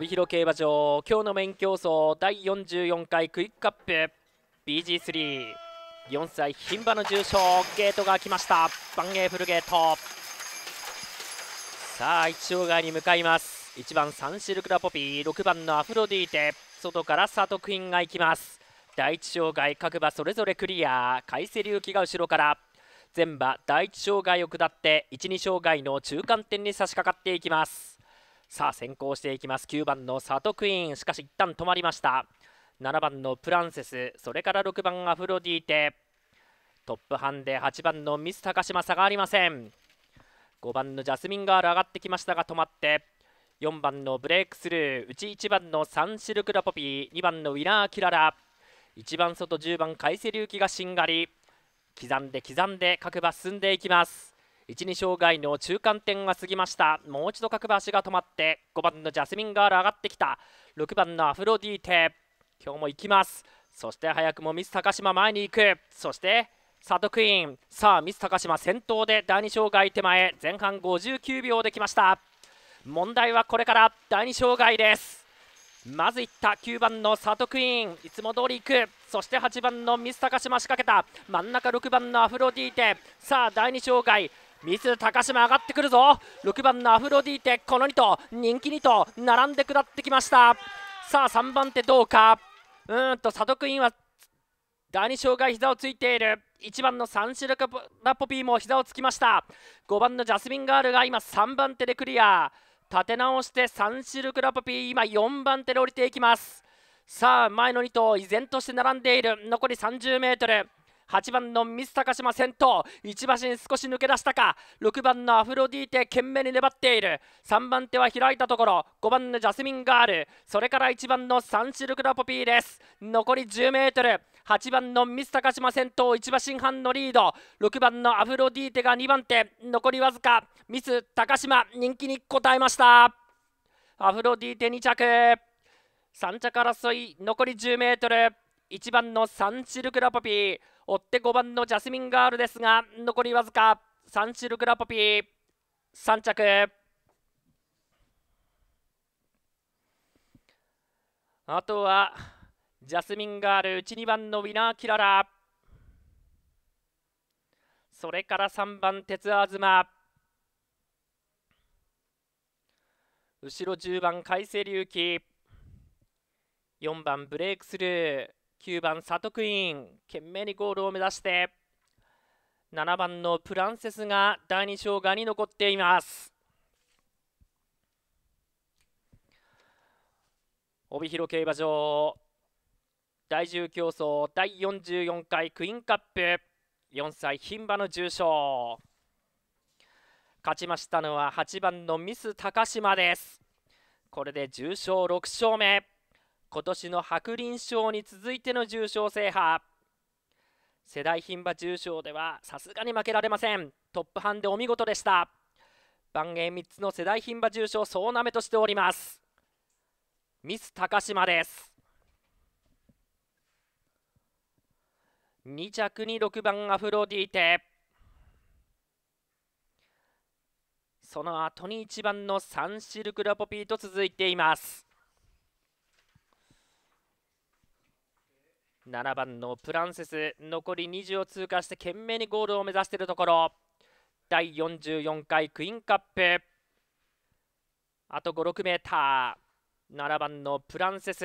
帯広競馬場今日の免競争第44回クイックアップ BG34 歳牝馬の重賞ゲートが開きましたバンエーフルゲートさあ一応害に向かいます1番サンシルクラポピー6番のアフロディーテ外から佐徳品が行きます第1障害各馬それぞれクリア海瀬隆起が後ろから全馬第1障害を下って12障害の中間点に差し掛かっていきますさあ先行していきます9番のサトクイーンしかし一旦止まりました7番のプランセスそれから6番アフロディーテトップハンデ8番のミス高島差がありません5番のジャスミンガール上がってきましたが止まって4番のブレイクスルー内1番のサンシルクラポピー2番のウィナーキララ1番外10番セ瀬ウキがしんがり刻んで刻んで各馬進んでいきます12障害の中間点が過ぎましたもう一度各場足が止まって5番のジャスミンガール上がってきた6番のアフロディーテ今日も行きますそして早くもミス高島前に行くそしてサトクイーンさあミス高島先頭で第2障害手前前半59秒できました問題はこれから第2障害ですまずいった9番のサトクイーンいつも通り行くそして8番のミス高島仕掛けた真ん中6番のアフロディーテさあ第2障害ミス高島上がってくるぞ6番のアフロディーテこの2と人気2と並んで下ってきましたさあ3番手どうかうんと佐藤クインは第2障害膝をついている1番のサンシルカラポピーも膝をつきました5番のジャスミンガールが今3番手でクリア立て直してサンシルクラポピー今4番手で降りていきますさあ前の2頭依然として並んでいる残り 30m 8番のミス高島先頭1馬身少し抜け出したか6番のアフロディーテ懸命に粘っている3番手は開いたところ5番のジャスミンガールそれから1番のサンシルクラポピーです残り 10m8 番のミス高島先頭1馬身半のリード6番のアフロディーテが2番手残りわずかミス高島人気に応えましたアフロディーテ2着3着争い残り 10m 1番のサンシルクラポピー追って5番のジャスミンガールですが残りわずかサンシルクラポピー3着あとはジャスミンガール1、2番のウィナーキララそれから3番鉄アズマ後ろ10番海星隆起4番ブレイクスルー9番サトクイーン懸命にゴールを目指して7番のプランセスが第2障害に残っています帯広競馬場第10競争第44回クイーンカップ4歳牝馬の重賞勝ちましたのは8番のミス高島ですこれで重賞6勝目今年の白輪賞に続いての重賞制覇世代牝馬重賞ではさすがに負けられませんトップハンでお見事でした番芸3つの世代牝馬重賞総なめとしておりますミス高島です2着に6番アフロディーテその後に1番のサンシルクラポピーと続いています7番のプランセス残り20を通過して懸命にゴールを目指しているところ第44回クイーンカップあと5 6メーター7番のプランセス